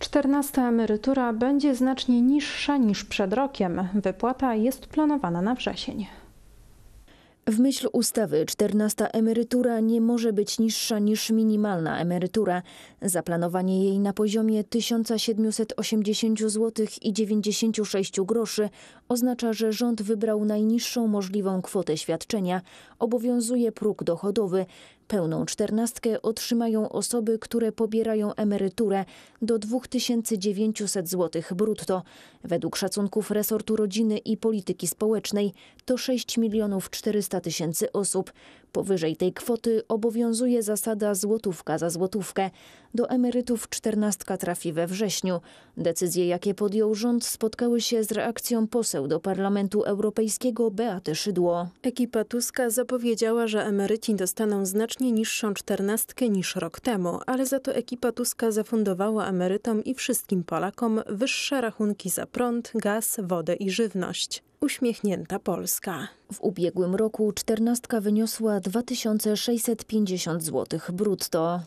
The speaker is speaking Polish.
Czternasta emerytura będzie znacznie niższa niż przed rokiem. Wypłata jest planowana na wrzesień. W myśl ustawy 14 emerytura nie może być niższa niż minimalna emerytura. Zaplanowanie jej na poziomie 1780 zł i 96 groszy oznacza, że rząd wybrał najniższą możliwą kwotę świadczenia. Obowiązuje próg dochodowy. Pełną czternastkę otrzymają osoby, które pobierają emeryturę do 2900 zł brutto. Według szacunków resortu rodziny i polityki społecznej to 6 milionów 400 tysięcy osób. Powyżej tej kwoty obowiązuje zasada złotówka za złotówkę. Do emerytów czternastka trafi we wrześniu. Decyzje, jakie podjął rząd, spotkały się z reakcją poseł do Parlamentu Europejskiego Beaty Szydło. Ekipa Tuska zapowiedziała, że emeryci dostaną znacznie niższą czternastkę niż rok temu, ale za to ekipa Tuska zafundowała emerytom i wszystkim Polakom wyższe rachunki za prąd, gaz, wodę i żywność uśmiechnięta Polska. W ubiegłym roku czternastka wyniosła 2650 zł brutto.